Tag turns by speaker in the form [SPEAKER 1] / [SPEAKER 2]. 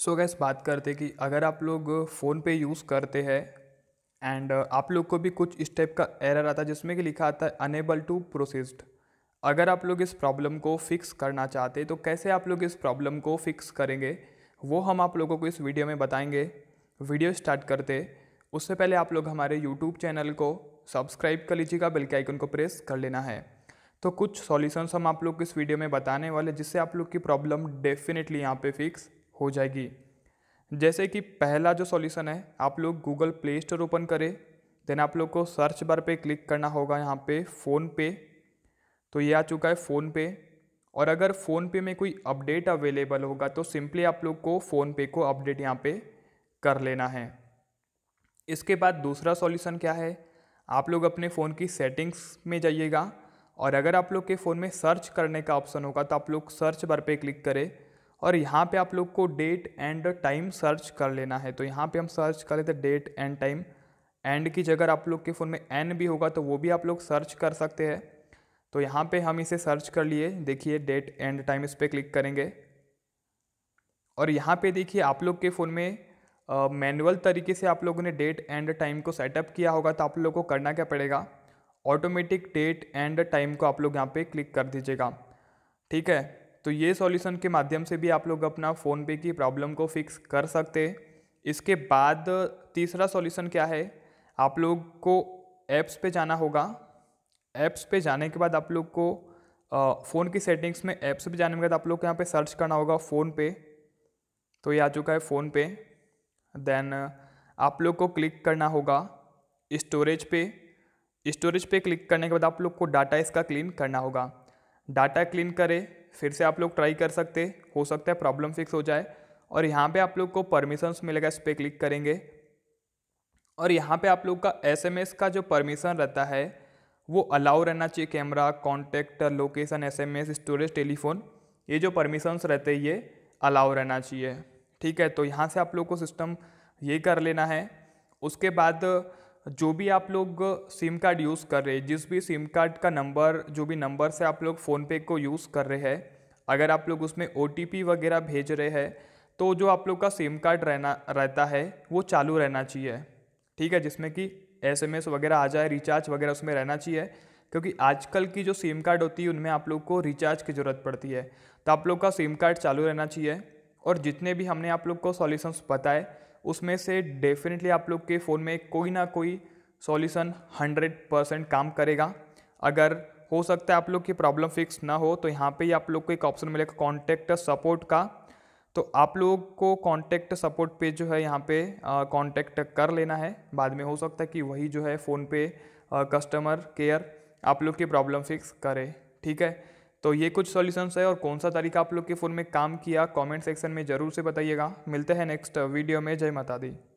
[SPEAKER 1] सो gas बात करते कि अगर आप लोग फ़ोन पे यूज़ करते हैं एंड uh, आप लोग को भी कुछ इस टाइप का एरर आता है जिसमें कि लिखा आता है अनेबल टू प्रोसेस्ड अगर आप लोग इस प्रॉब्लम को फिक्स करना चाहते तो कैसे आप लोग इस प्रॉब्लम को फिक्स करेंगे वो हम आप लोगों को इस वीडियो में बताएंगे वीडियो स्टार्ट करते उससे पहले आप लोग हमारे यूट्यूब चैनल को सब्सक्राइब कर लीजिएगा बेल के आइकन को प्रेस कर लेना है तो कुछ सॉल्यूशंस हम आप लोग को इस वीडियो में बताने वाले जिससे आप लोग की प्रॉब्लम डेफिनेटली यहाँ पे फिक्स हो जाएगी जैसे कि पहला जो सॉल्यूशन है आप लोग गूगल प्ले स्टोर ओपन करें देन आप लोग को सर्च बार पे क्लिक करना होगा यहाँ पे फ़ोन पे तो ये आ चुका है फ़ोन पे और अगर फ़ोन पे में कोई अपडेट अवेलेबल होगा तो सिंपली आप लोग को फ़ोन पे को अपडेट यहाँ पे कर लेना है इसके बाद दूसरा सॉल्यूशन क्या है आप लोग अपने फ़ोन की सेटिंग्स में जाइएगा और अगर आप लोग के फ़ोन में सर्च करने का ऑप्शन होगा तो आप लोग सर्च बार पे क्लिक करें और यहाँ पे आप लोग को डेट एंड टाइम सर्च कर लेना है तो यहाँ पे हम सर्च कर लेते डेट एंड टाइम एंड की जगह आप लोग के फ़ोन में एन भी होगा तो वो भी आप लोग सर्च कर सकते हैं तो यहाँ पे हम इसे सर्च कर लिए देखिए डेट एंड टाइम इस पर क्लिक करेंगे और यहाँ पे देखिए आप लोग के फ़ोन में मैनुअल तरीके से आप लोगों ने डेट एंड टाइम को सेटअप किया होगा तो आप लोग को करना क्या पड़ेगा ऑटोमेटिक डेट एंड टाइम को आप लोग यहाँ पर क्लिक कर दीजिएगा ठीक है तो ये सॉल्यूशन के माध्यम से भी आप लोग अपना फ़ोन पे की प्रॉब्लम को फिक्स कर सकते इसके बाद तीसरा सॉल्यूशन क्या है आप लोग को ऐप्स पे जाना होगा ऐप्स पे जाने के बाद आप लोग को फ़ोन की सेटिंग्स में ऐप्स पे जाने के बाद आप लोग को यहाँ पे सर्च करना होगा फ़ोन पे तो ये आ चुका है फ़ोन पे देन आप लोग को क्लिक करना होगा स्टोरेज पे स्टोरेज पे क्लिक करने के बाद आप लोग को डाटा इसका क्लीन करना होगा डाटा क्लीन करें फिर से आप लोग ट्राई कर सकते हो सकता है प्रॉब्लम फिक्स हो जाए और यहाँ पे आप लोग को परमिशंस मिलेगा इस पर क्लिक करेंगे और यहाँ पे आप लोग का एसएमएस का जो परमिशन रहता है वो अलाउ रहना चाहिए camera contact location SMS storage telephone ये जो परमिशंस रहते हैं ये अलाउ रहना चाहिए ठीक है तो यहाँ से आप लोग को सिस्टम ये कर लेना है उसके बाद जो भी आप लोग सिम कार्ड यूज़ कर रहे हैं जिस भी सिम कार्ड का नंबर जो भी नंबर से आप लोग फ़ोनपे को यूज़ कर रहे हैं अगर आप लोग उसमें ओ वगैरह भेज रहे हैं तो जो आप लोग का सिम कार्ड रहना रहता है वो चालू रहना चाहिए ठीक है जिसमें कि एस वगैरह आ जाए रिचार्ज वगैरह उसमें रहना चाहिए क्योंकि आजकल की जो सिम कार्ड होती है उनमें आप लोग को रिचार्ज की ज़रूरत पड़ती है तो आप लोग का सिम कार्ड चालू रहना चाहिए और जितने भी हमने आप लोग को सॉल्यूशंस बताए उसमें से डेफिनेटली आप लोग के फ़ोन में कोई ना कोई सॉल्यूशन 100 परसेंट काम करेगा अगर हो सकता है आप लोग की प्रॉब्लम फिक्स ना हो तो यहाँ पे ही आप लोग को एक ऑप्शन मिलेगा कॉन्टैक्ट सपोर्ट का तो आप लोग को कॉन्टैक्ट सपोर्ट पे जो है यहाँ पे कॉन्टैक्ट कर लेना है बाद में हो सकता है कि वही जो है फ़ोन पे कस्टमर केयर आप लोग की प्रॉब्लम फिक्स करे ठीक है तो ये कुछ सॉल्यूशंस है और कौन सा तरीका आप लोग के फ़ोन में काम किया कमेंट सेक्शन में ज़रूर से बताइएगा मिलते हैं नेक्स्ट वीडियो में जय माता दी